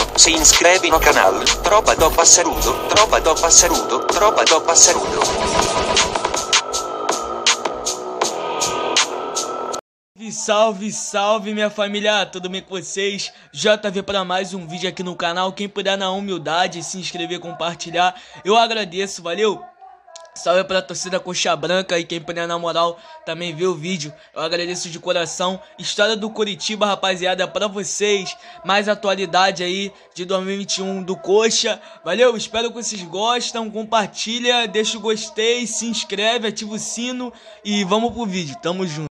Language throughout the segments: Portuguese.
italiano, si inscrive no canal, Tropa do Passarudo, Tropa do Passarudo, Tropa do Passarudo. Salve, salve minha família, tudo bem com vocês? JV para mais um vídeo aqui no canal. Quem puder na humildade se inscrever, compartilhar, eu agradeço, valeu? Salve pra torcida Coxa Branca e quem puder na moral também ver o vídeo. Eu agradeço de coração. História do Curitiba, rapaziada, para vocês. Mais atualidade aí de 2021 do Coxa. Valeu, espero que vocês gostem. Compartilha, deixa o gostei, se inscreve, ativa o sino e vamos pro vídeo. Tamo junto.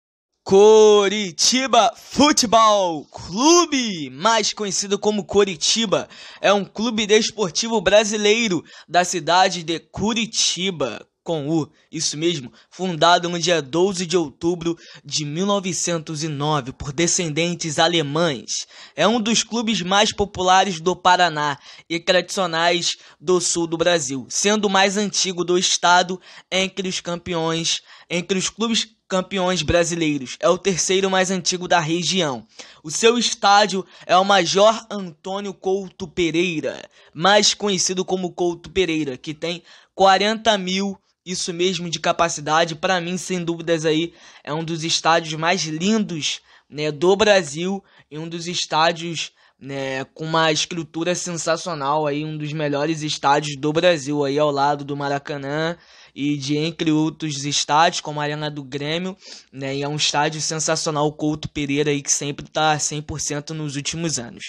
Coritiba Futebol Clube, mais conhecido como Coritiba, é um clube desportivo brasileiro da cidade de Curitiba, com U, isso mesmo, fundado no dia 12 de outubro de 1909 por descendentes alemães. É um dos clubes mais populares do Paraná e tradicionais do sul do Brasil, sendo o mais antigo do estado entre os campeões, entre os clubes campeões brasileiros. É o terceiro mais antigo da região. O seu estádio é o Major Antônio Couto Pereira, mais conhecido como Couto Pereira, que tem 40 mil, isso mesmo, de capacidade. Para mim, sem dúvidas, aí é um dos estádios mais lindos né, do Brasil e um dos estádios né, com uma estrutura sensacional aí, um dos melhores estádios do Brasil aí ao lado do Maracanã e de entre outros estádios, como a Arena do Grêmio, né? E é um estádio sensacional, o Couto Pereira aí que sempre está 100% nos últimos anos.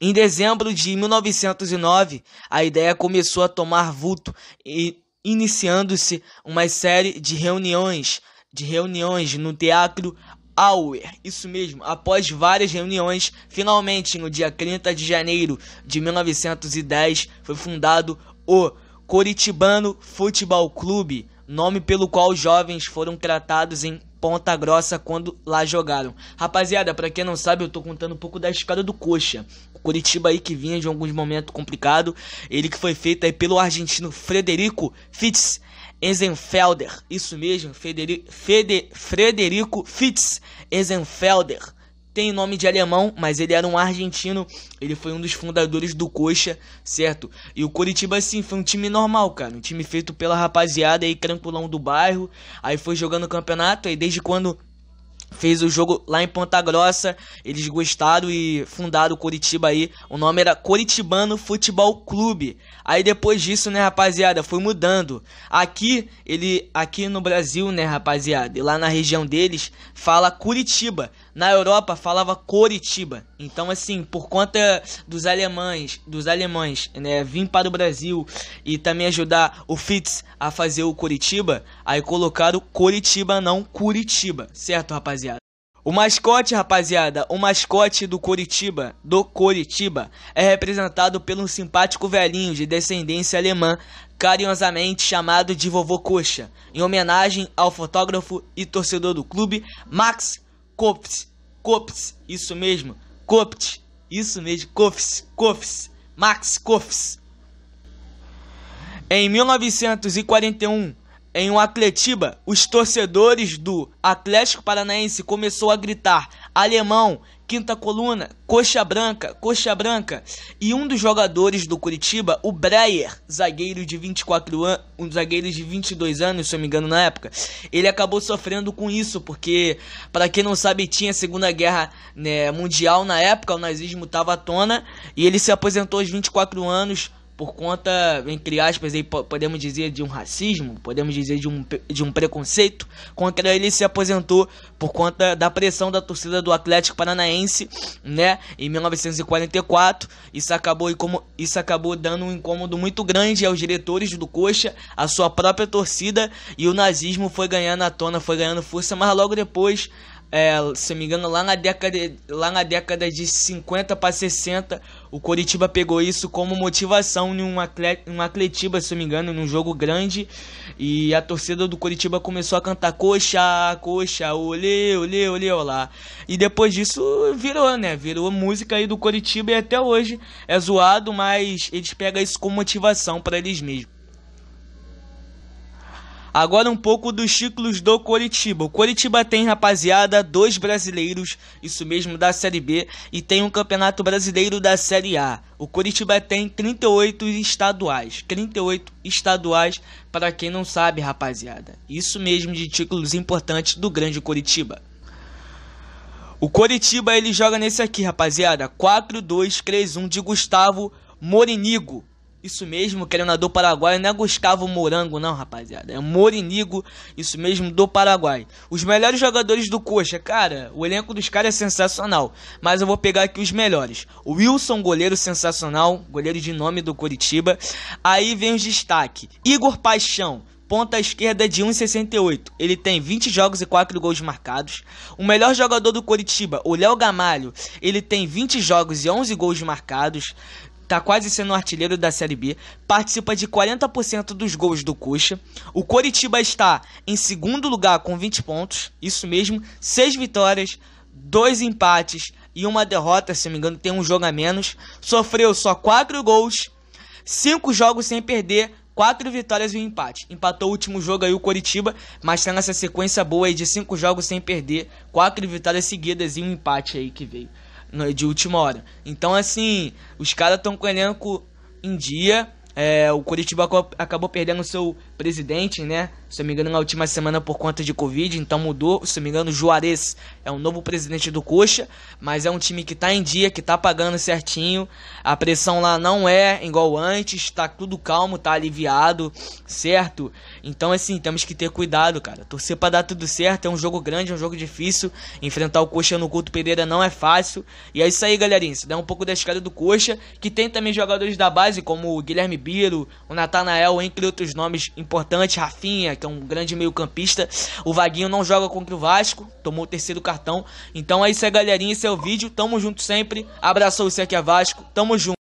Em dezembro de 1909, a ideia começou a tomar vulto e iniciando-se uma série de reuniões, de reuniões no Teatro Auer. Isso mesmo, após várias reuniões, finalmente no dia 30 de janeiro de 1910 foi fundado o Coritibano Futebol Clube, nome pelo qual os jovens foram tratados em Ponta Grossa quando lá jogaram. Rapaziada, para quem não sabe, eu tô contando um pouco da história do Coxa. O Coritiba aí que vinha de alguns momentos complicados. Ele que foi feito aí pelo argentino Frederico Fitz Eisenfelder. Isso mesmo, Fede Frederico Fitz Eisenfelder tem nome de alemão, mas ele era um argentino. Ele foi um dos fundadores do Coxa, certo? E o Curitiba, assim, foi um time normal, cara. Um time feito pela rapaziada aí, tranquilão do bairro. Aí foi jogando campeonato. Aí desde quando fez o jogo lá em Ponta Grossa. Eles gostaram e fundaram o Curitiba aí. O nome era Curitibano Futebol Clube. Aí depois disso, né, rapaziada, foi mudando. Aqui, ele aqui no Brasil, né, rapaziada, e lá na região deles fala Curitiba. Na Europa falava Coritiba. Então assim, por conta dos alemães, dos alemães, né, vir para o Brasil e também ajudar o Fitz a fazer o Coritiba, aí colocaram Coritiba não Curitiba, certo, rapaziada? O mascote, rapaziada, o mascote do Curitiba, do Curitiba, é representado pelo simpático velhinho de descendência alemã, carinhosamente chamado de Vovô Coxa, em homenagem ao fotógrafo e torcedor do clube Max Cops, Cops, isso mesmo, Copt, isso mesmo, Cops, Cops, Max Cops. Em 1941, em um Atletiba, os torcedores do Atlético Paranaense começou a gritar Alemão, quinta coluna, coxa branca, coxa branca. E um dos jogadores do Curitiba, o Breyer, zagueiro de 24 anos, um zagueiro de 22 anos, se eu me engano na época, ele acabou sofrendo com isso, porque para quem não sabe, tinha a Segunda Guerra né, Mundial na época, o nazismo tava à tona, e ele se aposentou aos 24 anos por conta, entre aspas, aí, podemos dizer de um racismo, podemos dizer de um, de um preconceito, contra ele se aposentou por conta da pressão da torcida do Atlético Paranaense, né, em 1944. Isso acabou, como, isso acabou dando um incômodo muito grande aos diretores do Coxa, a sua própria torcida, e o nazismo foi ganhando à tona, foi ganhando força, mas logo depois é, se me engano, lá na década, lá na década de 50 para 60, o Coritiba pegou isso como motivação em um, atle, um Atletiba, se me engano, num jogo grande. E a torcida do Coritiba começou a cantar coxa, coxa, olê, olê, olê, olá. E depois disso virou, né? Virou música aí do Coritiba e até hoje é zoado, mas eles pegam isso como motivação para eles mesmos. Agora um pouco dos títulos do Coritiba. O Coritiba tem, rapaziada, dois brasileiros, isso mesmo, da Série B, e tem um Campeonato Brasileiro da Série A. O Coritiba tem 38 estaduais. 38 estaduais, para quem não sabe, rapaziada. Isso mesmo de títulos importantes do grande Coritiba. O Coritiba ele joga nesse aqui, rapaziada. 4-2-3-1 de Gustavo Morinigo. Isso mesmo, treinador paraguaio não é Gustavo Morango, não, rapaziada. É Morinigo, isso mesmo, do Paraguai. Os melhores jogadores do Coxa, cara, o elenco dos caras é sensacional. Mas eu vou pegar aqui os melhores. O Wilson, goleiro sensacional, goleiro de nome do Curitiba. Aí vem os destaques. Igor Paixão, ponta esquerda de 1,68. Ele tem 20 jogos e 4 gols marcados. O melhor jogador do Coritiba, o Léo Gamalho, ele tem 20 jogos e 11 gols marcados tá quase sendo o artilheiro da Série B, participa de 40% dos gols do Coxa. O Coritiba está em segundo lugar com 20 pontos, isso mesmo, 6 vitórias, 2 empates e uma derrota, se não me engano, tem um jogo a menos. Sofreu só 4 gols, 5 jogos sem perder, 4 vitórias e um empate. Empatou o último jogo aí o Coritiba, mas tem tá nessa sequência boa aí de 5 jogos sem perder, 4 vitórias seguidas e um empate aí que veio de última hora. Então, assim, os caras estão com o elenco em dia. É, o Curitiba acabou perdendo seu presidente, né? Se eu me engano, na última semana por conta de Covid, então mudou. Se eu me engano, Juarez é o novo presidente do Coxa, mas é um time que tá em dia, que tá pagando certinho. A pressão lá não é igual antes, tá tudo calmo, tá aliviado, certo? Então, assim, temos que ter cuidado, cara. Torcer pra dar tudo certo, é um jogo grande, é um jogo difícil. Enfrentar o Coxa no Couto Pereira não é fácil. E é isso aí, galerinha. Se dá um pouco da escada do Coxa, que tem também jogadores da base, como o Guilherme Biro, o Natanael, entre outros nomes importante, Rafinha, que é um grande meio-campista. O Vaguinho não joga contra o Vasco, tomou o terceiro cartão. Então é isso aí, galerinha. Esse é o vídeo. Tamo junto sempre. Abraçou, isso aqui é Vasco. Tamo junto.